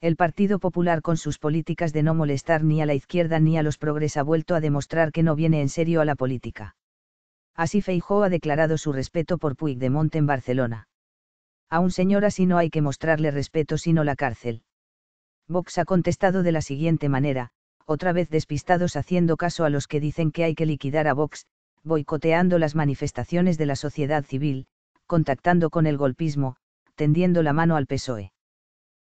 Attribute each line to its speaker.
Speaker 1: el Partido Popular con sus políticas de no molestar ni a la izquierda ni a los progres ha vuelto a demostrar que no viene en serio a la política. Así Feijó ha declarado su respeto por Puigdemont en Barcelona. A un señor así no hay que mostrarle respeto sino la cárcel. Vox ha contestado de la siguiente manera, otra vez despistados haciendo caso a los que dicen que hay que liquidar a Vox, boicoteando las manifestaciones de la sociedad civil, contactando con el golpismo, tendiendo la mano al PSOE.